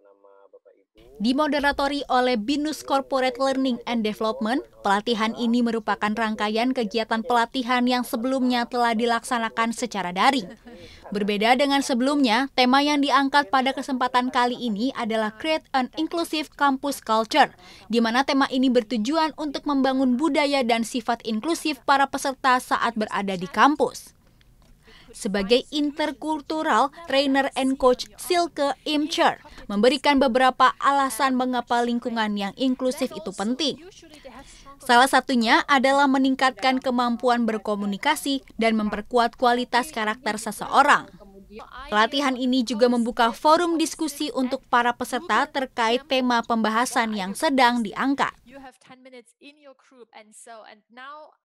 nama Bapak Ibu. Dimoderatori oleh BINUS Corporate Learning and Development, pelatihan ini merupakan rangkaian kegiatan pelatihan yang sebelumnya telah dilaksanakan secara daring. Berbeda dengan sebelumnya, tema yang diangkat pada kesempatan kali ini adalah Create an Inclusive Campus Culture, di mana tema ini bertujuan untuk membangun budaya dan sifat inklusif para peserta saat berada di kampus. Sebagai interkultural trainer and coach Silke Imcher memberikan beberapa alasan mengapa lingkungan yang inklusif itu penting. Salah satunya adalah meningkatkan kemampuan berkomunikasi dan memperkuat kualitas karakter seseorang. Pelatihan ini juga membuka forum diskusi untuk para peserta terkait tema pembahasan yang sedang diangkat.